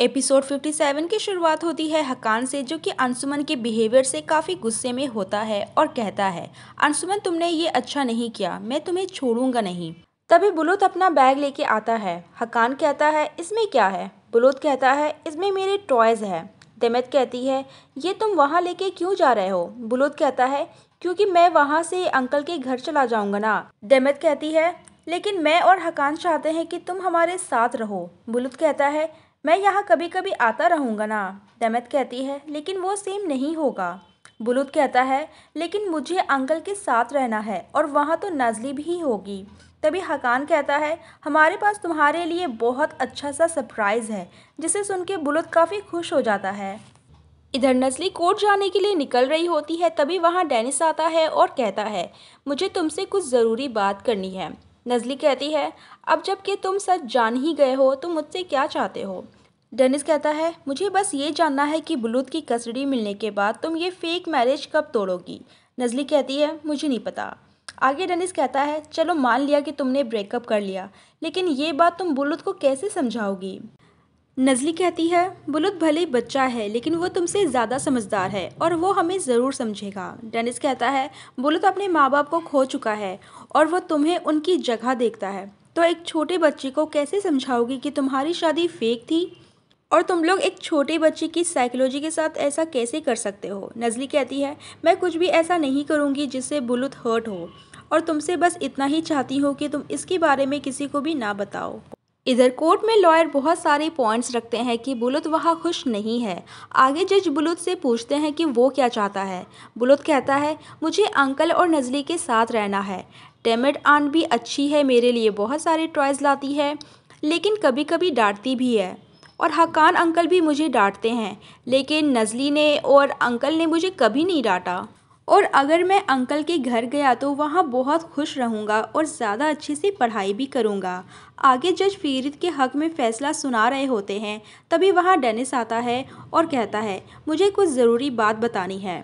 episode 57 की शुरुआत होती है हकान से जो कि अंशुमन के बिहेवियर से काफ़ी गुस्से में होता है और कहता है अंशुमन तुमने ये अच्छा नहीं किया मैं तुम्हें छोड़ूंगा नहीं तभी बुलुत अपना बैग लेके आता है हकान कहता है इसमें क्या है बुलुत कहता है इसमें मेरे टॉयज़ है दमित कहती है ये तुम वहाँ लेके क्यों जा रहे हो बुलुत कहता है क्योंकि मैं वहाँ से अंकल के घर चला जाऊँगा ना दमित कहती है लेकिन मैं और हकान चाहते हैं कि तुम हमारे साथ रहो बुलुत कहता है मैं यहाँ कभी कभी आता रहूँगा ना दमयत कहती है लेकिन वो सेम नहीं होगा बुलुद कहता है लेकिन मुझे अंकल के साथ रहना है और वहाँ तो नजली भी होगी तभी हकान कहता है हमारे पास तुम्हारे लिए बहुत अच्छा सा सरप्राइज़ है जिसे सुन के बुलुद काफ़ी खुश हो जाता है इधर नजली कोर्ट जाने के लिए निकल रही होती है तभी वहाँ डेनिस आता है और कहता है मुझे तुमसे कुछ ज़रूरी बात करनी है नजली कहती है अब जबकि तुम सच जान ही गए हो तो मुझसे क्या चाहते हो डेनिस कहता है मुझे बस ये जानना है कि बुलूद की कस्टडी मिलने के बाद तुम ये फेक मैरिज कब तोड़ोगी नजली कहती है मुझे नहीं पता आगे डेनिस कहता है चलो मान लिया कि तुमने ब्रेकअप कर लिया लेकिन ये बात तुम बुलूद को कैसे समझाओगी नजली कहती है बुलुद भले बच्चा है लेकिन वो तुमसे ज़्यादा समझदार है और वो हमें ज़रूर समझेगा डेनिस कहता है बुलुद अपने माँ बाप को खो चुका है और वो तुम्हें उनकी जगह देखता है तो एक छोटे बच्चे को कैसे समझाओगी कि तुम्हारी शादी फेक थी और तुम लोग एक छोटे बच्चे की साइकोलॉजी के साथ ऐसा कैसे कर सकते हो नजली कहती है मैं कुछ भी ऐसा नहीं करूँगी जिससे बुलुत हर्ट हो और तुमसे बस इतना ही चाहती हो कि तुम इसके बारे में किसी को भी ना बताओ इधर कोर्ट में लॉयर बहुत सारे पॉइंट्स रखते हैं कि बुलुत वहाँ खुश नहीं है आगे जज बुलुत से पूछते हैं कि वो क्या चाहता है बुलुत कहता है मुझे अंकल और नजली के साथ रहना है टेमेड आंट भी अच्छी है मेरे लिए बहुत सारे टॉयज़ लाती है लेकिन कभी कभी डांटती भी है और हकान अंकल भी मुझे डांटते हैं लेकिन नज़ली ने और अंकल ने मुझे कभी नहीं डांटा और अगर मैं अंकल के घर गया तो वहाँ बहुत खुश रहूँगा और ज़्यादा अच्छे से पढ़ाई भी करूँगा आगे जज फीरित के हक़ में फ़ैसला सुना रहे होते हैं तभी वहाँ डेनिस आता है और कहता है मुझे कुछ ज़रूरी बात बतानी है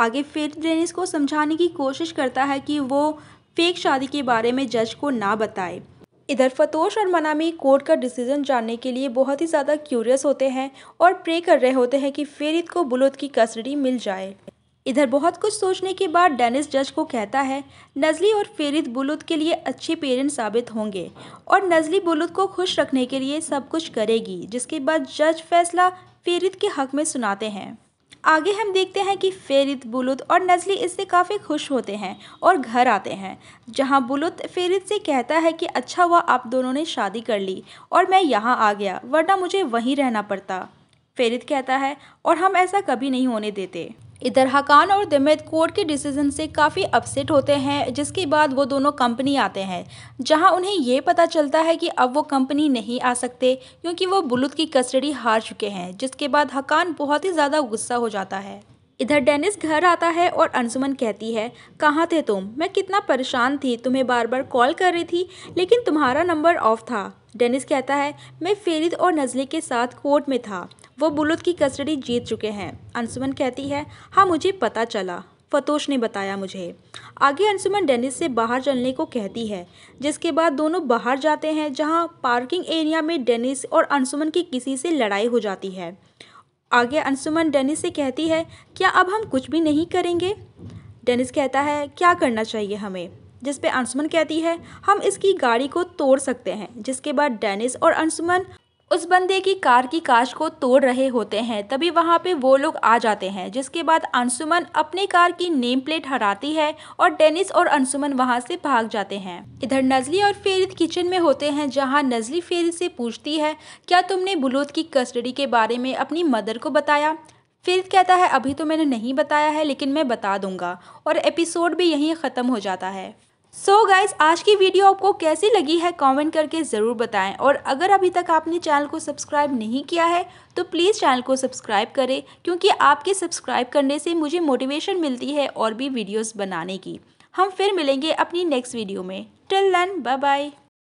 आगे फिर डेनिस को समझाने की कोशिश करता है कि वो फेक शादी के बारे में जज को ना बताए इधर फतोश और मनामी कोर्ट का डिसीजन जानने के लिए बहुत ही ज़्यादा क्यूरियस होते हैं और प्रे कर रहे होते हैं कि फेरित को बुलुद की कस्टडी मिल जाए इधर बहुत कुछ सोचने के बाद डेनिस जज को कहता है नजली और फेरित बुलुद के लिए अच्छे पेरेंट साबित होंगे और नजली बुलुद को खुश रखने के लिए सब कुछ करेगी जिसके बाद जज फैसला फेरित के हक में सुनाते हैं आगे हम देखते हैं कि फेरित बुलुत और नजली इससे काफ़ी खुश होते हैं और घर आते हैं जहां बुलुत फेरित से कहता है कि अच्छा हुआ आप दोनों ने शादी कर ली और मैं यहाँ आ गया वरना मुझे वहीं रहना पड़ता फेरित कहता है और हम ऐसा कभी नहीं होने देते इधर हकान और दिमित कोर्ट के डिसीजन से काफ़ी अपसेट होते हैं जिसके बाद वो दोनों कंपनी आते हैं जहां उन्हें ये पता चलता है कि अब वो कंपनी नहीं आ सकते क्योंकि वो बुलुद की कस्टडी हार चुके हैं जिसके बाद हकान बहुत ही ज़्यादा गुस्सा हो जाता है इधर डेनिस घर आता है और अंशुमन कहती है कहाँ थे तुम मैं कितना परेशान थी तुम्हें बार बार कॉल कर रही थी लेकिन तुम्हारा नंबर ऑफ था डेनिस कहता है मैं फेरिद और नज़ले के साथ कोर्ट में था वो बुलुद की कस्टडी जीत चुके हैं अंशुमन कहती है हाँ मुझे पता चला फतोश ने बताया मुझे आगे अंशुमन डेनिस से बाहर चलने को कहती है जिसके बाद दोनों बाहर जाते हैं जहां पार्किंग एरिया में डेनिस और अंशुमन की किसी से लड़ाई हो जाती है आगे अंशुमन डेनिस से कहती है क्या अब हम कुछ भी नहीं करेंगे डेनिस कहता है क्या करना चाहिए हमें जिसपे अंशुमन कहती है हम इसकी गाड़ी को तोड़ सकते हैं जिसके बाद डेनिस और अंशुमन उस बंदे की कार की काश को तोड़ रहे होते हैं तभी वहाँ पे वो लोग आ जाते हैं जिसके बाद अंशुमन अपने कार की नेम प्लेट हटाती है और डेनिस और अंशुमन वहाँ से भाग जाते हैं इधर नजली और फेरित किचन में होते हैं जहाँ नजली फेरित से पूछती है क्या तुमने बुलूद की कस्टडी के बारे में अपनी मदर को बताया फेरित कहता है अभी तो मैंने नहीं बताया है लेकिन मैं बता दूंगा और एपिसोड भी यहीं ख़त्म हो जाता है सो so गाइज आज की वीडियो आपको कैसी लगी है कमेंट करके ज़रूर बताएं और अगर अभी तक आपने चैनल को सब्सक्राइब नहीं किया है तो प्लीज़ चैनल को सब्सक्राइब करें क्योंकि आपके सब्सक्राइब करने से मुझे मोटिवेशन मिलती है और भी वीडियोस बनाने की हम फिर मिलेंगे अपनी नेक्स्ट वीडियो में टिल देन बाय बाय